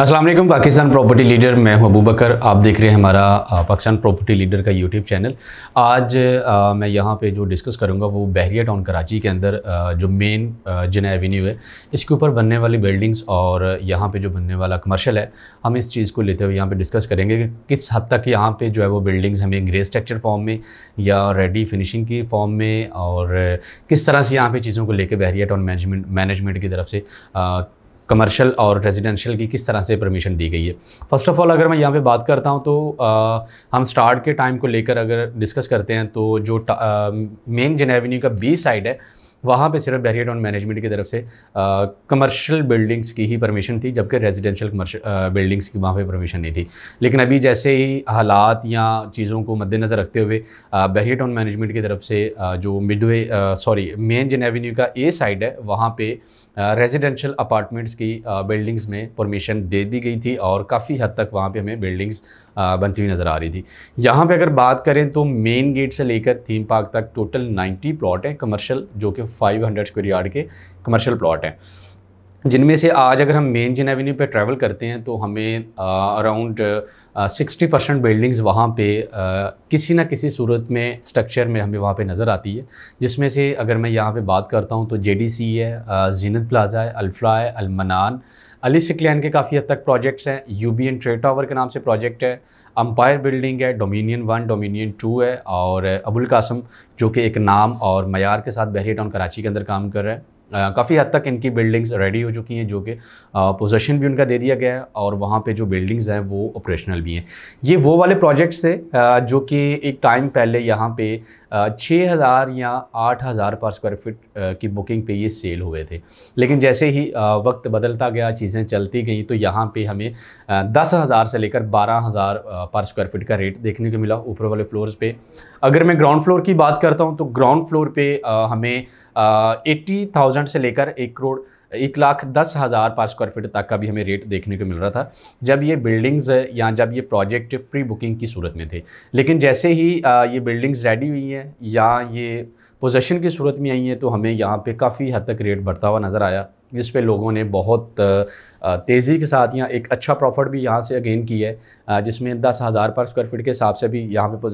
Aslam Pakistan property leader मैं हूं अबू बकर आप देख रहे हैं हमारा पाकिस्तान प्रॉपर्टी लीडर का यूट्यूब चैनल आज आ, मैं यहां पे जो डिस्कस करूंगा वो बहरिया टाउन कराची के अंदर आ, जो मेन जिन एवेन्यू है इसके ऊपर बनने वाली बिल्डिंग्स और यहां पे जो बनने वाला कमर्शल है हम इस चीज़ को लेते हुए यहाँ पर डिस्कस करेंगे कि किस हद तक यहाँ पर जो है वो बिल्डिंग्स हमें ग्रे स्ट्रक्चर फॉर्म में या रेडी फिनिशिंग की फॉर्म में और किस तरह से यहाँ पर चीज़ों को लेकर बहरिया टाउन मैनेजमेंट मैनेजमेंट की तरफ से कमर्शियल और रेजिडेंशियल की किस तरह से परमिशन दी गई है फ़र्स्ट ऑफ़ ऑल अगर मैं यहाँ पे बात करता हूँ तो आ, हम स्टार्ट के टाइम को लेकर अगर डिस्कस करते हैं तो जो मेन जन एवेन्यू का बी साइड है वहाँ पे सिर्फ बहरिया टाउन मैनेजमेंट की तरफ से कमर्शियल बिल्डिंग्स की ही परमिशन थी जबकि रेजिडेंशियल कमर्श बिल्डिंग्स की वहाँ पे परमिशन नहीं थी लेकिन अभी जैसे ही हालात या चीज़ों को मद्देनज़र रखते हुए बहरिया टाउन मैनेजमेंट की तरफ से आ, जो midway sorry main Jinnah avenue का ए साइड है वहाँ पे रेजिडेंशियल अपार्टमेंट्स की बिल्डिंग्स में परमिशन दे दी गई थी और काफ़ी हद तक वहाँ पे हमें बिल्डिंग्स बनती हुई नज़र आ रही थी यहाँ पे अगर बात करें तो मेन गेट से लेकर थीम पार्क तक टोटल 90 प्लॉट हैं कमर्शियल जो कि 500 स्क्वेयर यार्ड के कमर्शियल प्लॉट हैं जिनमें से आज अगर हम मेन जिन एवेन्यू पर ट्रैवल करते हैं तो हमें अराउंड सिक्सटी परसेंट बिल्डिंग्स वहाँ पे आ, किसी ना किसी सूरत में स्ट्रक्चर में हमें वहाँ पे नज़र आती है जिसमें से अगर मैं यहाँ पे बात करता हूँ तो जेडीसी है जीनत प्लाज़ा है अल्फ्रा है अलमनान अली सिकलैन के काफ़ी हद तक प्रोजेक्ट्स हैं एन ट्रेड टावर के नाम से प्रोजेक्ट है अम्पायर बिल्डिंग है डोमिनियन वन डोमिनियन टू है और अबुल कासम जो कि एक नाम और मैार के साथ बहरी टाउन कराची के अंदर काम कर रहा है काफ़ी हद तक इनकी बिल्डिंग्स रेडी हो चुकी हैं जो कि पोजेशन भी उनका दे दिया गया है और वहाँ पे जो बिल्डिंग्स हैं वो ऑपरेशनल भी हैं ये वो वाले प्रोजेक्ट्स थे जो कि एक टाइम पहले यहाँ पे छः हज़ार या आठ हज़ार पर स्क्वायर फिट की बुकिंग पे ये सेल हुए थे लेकिन जैसे ही वक्त बदलता गया चीज़ें चलती गई तो यहाँ पे हमें दस हज़ार से लेकर बारह हज़ार पर स्क्वायर फिट का रेट देखने को मिला ऊपर वाले फ्लोर्स पे अगर मैं ग्राउंड फ्लोर की बात करता हूँ तो ग्राउंड फ्लोर पे हमें एट्टी थाउजेंड से लेकर एक करोड़ एक लाख दस हज़ार पर स्क्वायर फीट तक का भी हमें रेट देखने को मिल रहा था जब ये बिल्डिंग्स या जब ये प्रोजेक्ट प्री बुकिंग की सूरत में थे लेकिन जैसे ही ये बिल्डिंग्स रेडी हुई हैं या ये पोजेशन की सूरत में आई हैं तो हमें यहाँ पे काफ़ी हद तक रेट बढ़ता हुआ नज़र आया जिस पे लोगों ने बहुत तेज़ी के साथ यहाँ एक अच्छा प्रॉफिट भी यहाँ से अगेन किया है जिसमें दस हज़ार पर स्क्वायर फीट के हिसाब से भी यहाँ पे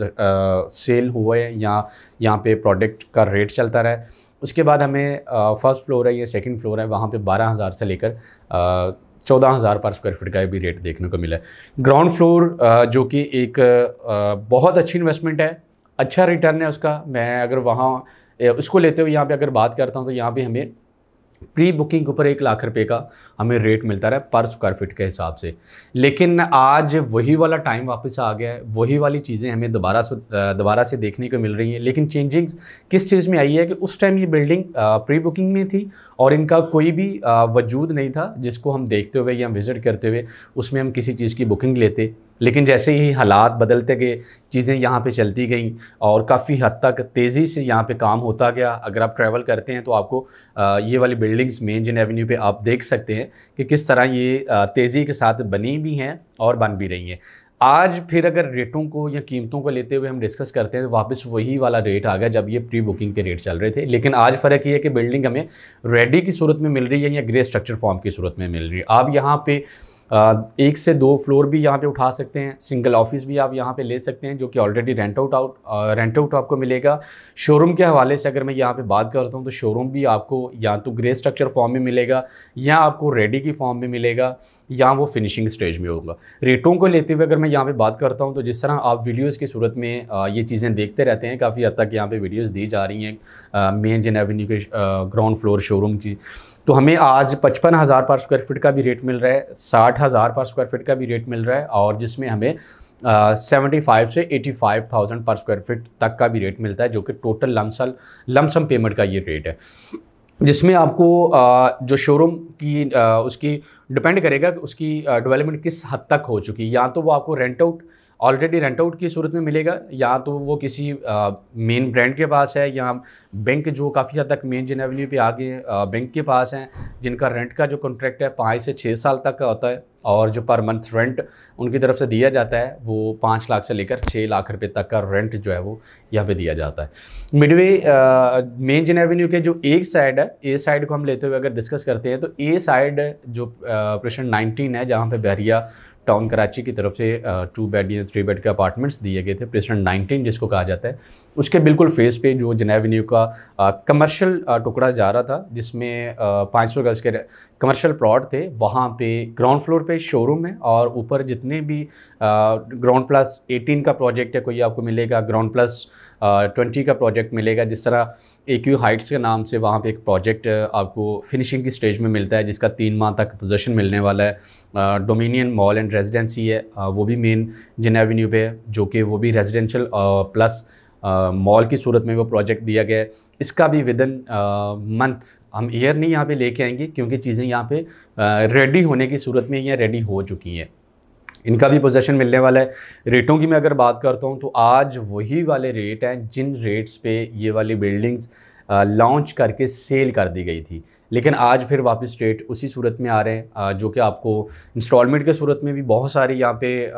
सेल हुए या यहाँ पे प्रोडक्ट का रेट चलता रहा है उसके बाद हमें फर्स्ट फ्लोर है या सेकंड फ्लोर है वहाँ पे बारह हज़ार से लेकर चौदह हज़ार पर स्क्वायर फीट का भी रेट देखने को मिला है ग्राउंड फ्लोर जो कि एक बहुत अच्छी इन्वेस्टमेंट है अच्छा रिटर्न है उसका मैं अगर वहाँ उसको लेते हुए यहाँ पे अगर बात करता हूँ तो यहाँ पे हमें प्री बुकिंग के ऊपर एक लाख रुपए का हमें रेट मिलता रहा पर स्क्वायर फीट के हिसाब से लेकिन आज वही वाला टाइम वापस आ गया है वही वाली चीज़ें हमें दोबारा से दोबारा से देखने को मिल रही हैं लेकिन चेंजिंग्स किस चीज़ में आई है कि उस टाइम ये बिल्डिंग प्री बुकिंग में थी और इनका कोई भी वजूद नहीं था जिसको हम देखते हुए या विज़िट करते हुए उसमें हम किसी चीज़ की बुकिंग लेते लेकिन जैसे ही हालात बदलते गए चीज़ें यहाँ पे चलती गईं और काफ़ी हद तक तेज़ी से यहाँ पे काम होता गया अगर आप ट्रैवल करते हैं तो आपको ये वाली बिल्डिंग्स मेन जिन एवेन्यू पे आप देख सकते हैं कि किस तरह ये तेज़ी के साथ बनी भी हैं और बन भी रही हैं आज फिर अगर रेटों को या कीमतों को लेते हुए हम डिस्कस करते हैं तो वापस वही वाला रेट आ गया जब ये प्री बुकिंग के रेट चल रहे थे लेकिन आज फ़र्क ये है कि बिल्डिंग हमें रेडी की सूरत में मिल रही है या ग्रे स्ट्रक्चर फॉर्म की सूरत में मिल रही है आप यहाँ पे एक से दो फ्लोर भी यहाँ पे उठा सकते हैं सिंगल ऑफिस भी आप यहाँ पे ले सकते हैं जो कि already rent out out rent out आपको मिलेगा शोरूम के हवाले से अगर मैं यहाँ पे बात करता हूँ तो शोरूम भी आपको या तो ग्रे स्ट्रक्चर फॉर्म में मिलेगा या आपको रेडी की फॉर्म में मिलेगा या वो फिनिशिंग स्टेज में होगा रेटों को लेते हुए अगर मैं यहाँ पर बात करता हूँ तो जिस तरह आप वीडियोज़ की सूरत में ये चीज़ें देखते रहते हैं काफ़ी हद तक यहाँ पर वीडियोज़ दी जा रही हैं मेन जन एवेन्यू के ग्राउंड फ्लोर शोरूम की तो हमें आज पचपन हज़ार पर स्क्वायर फीट का भी रेट मिल रहा है साठ हज़ार पर स्क्वायर फीट का भी रेट मिल रहा है और जिसमें हमें सेवेंटी फाइव से eighty five thousand per square feet तक का भी रेट मिलता है जो कि टोटल लमसल लमसम पेमेंट का ये रेट है जिसमें आपको आ, जो शोरूम की आ, उसकी डिपेंड करेगा कि उसकी डेवलपमेंट किस हद तक हो चुकी है या तो वो आपको rent out already rent out की सूरत में मिलेगा या तो वो किसी मेन ब्रांड के पास है या बैंक जो काफ़ी हद तक मेन जिन एवेन्यू पे आ गए बैंक के पास हैं जिनका रेंट का जो कॉन्ट्रैक्ट है पाँच से छः साल तक का होता है और जो पर मंथ रेंट उनकी तरफ से दिया जाता है वो पाँच लाख से लेकर छः लाख रुपए तक का रेंट जो है वो यहाँ पे दिया जाता है मिडवे मेन जिन एवेन्यू के जो एक साइड है ए साइड को हम लेते हुए अगर डिस्कस करते हैं तो ए साइड जो ऑपरेशन नाइनटीन है जहाँ पर बहरिया टाउन कराची की तरफ से टू बेड या थ्री बेड के अपार्टमेंट्स दिए गए थे प्रेसिडेंट नाइनटीन जिसको कहा जाता है उसके बिल्कुल फेस पे जो जन एवेन्यू का कमर्शियल टुकड़ा जा रहा था जिसमें पाँच सौ गज़ के कमर्शियल प्लॉट थे वहाँ पे ग्राउंड फ्लोर पे शोरूम है और ऊपर जितने भी ग्राउंड प्लस एटीन का प्रोजेक्ट है कोई आपको मिलेगा ग्राउंड प्लस ट्वेंटी का प्रोजेक्ट मिलेगा जिस तरह ए क्यू हाइट्स के नाम से वहाँ पे एक प्रोजेक्ट आपको फिनिशिंग की स्टेज में मिलता है जिसका तीन माह तक पोजेशन मिलने वाला है डोमिनियन मॉल एंड रेजिडेंसी है आ, वो भी मेन जिन एवेन्यू पे है जो कि वो भी रेजिडेंशल प्लस मॉल की सूरत में वो प्रोजेक्ट दिया गया है इसका भी विद इन मंथ हम ईयर नहीं यहाँ पे लेके आएंगे क्योंकि चीज़ें यहाँ पे रेडी होने की सूरत में या रेडी हो चुकी हैं इनका भी पोजेशन मिलने वाला है रेटों की मैं अगर बात करता हूँ तो आज वही वाले रेट हैं जिन रेट्स पे ये वाली बिल्डिंग्स लॉन्च करके सेल कर दी गई थी लेकिन आज फिर वापस रेट उसी सूरत में आ रहे हैं जो कि आपको इंस्टॉलमेंट के सूरत में भी बहुत सारी यहाँ पे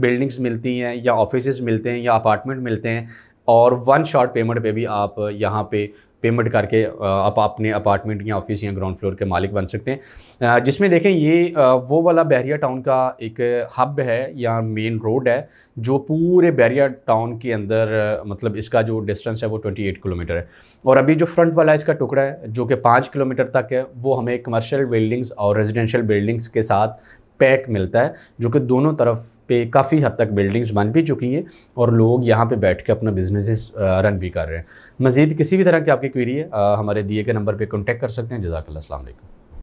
बिल्डिंग्स मिलती हैं या ऑफिस मिलते हैं या अपार्टमेंट मिलते हैं और वन शॉट पेमेंट पे भी आप यहाँ पे पेमेंट करके आप अपने अपार्टमेंट या ऑफिस या ग्राउंड फ्लोर के मालिक बन सकते हैं जिसमें देखें ये वो वाला बहरिया टाउन का एक हब है या मेन रोड है जो पूरे बहरिया टाउन के अंदर मतलब इसका जो डिस्टेंस है वो 28 किलोमीटर है और अभी जो फ्रंट वाला इसका टुकड़ा है जो कि पाँच किलोमीटर तक है वो हमें कमर्शियल बिल्डिंग्स और रेजिडेंशियल बिल्डिंग्स के साथ पैक मिलता है जो कि दोनों तरफ पे काफ़ी हद तक बिल्डिंग्स बन भी चुकी है और लोग यहाँ पे बैठ के अपना बिजनेस रन भी कर रहे हैं मज़ीद किसी भी तरह की आपकी क्वेरी है हमारे दिए गए नंबर पर कॉन्टेक्ट कर सकते हैं जजाकल्ला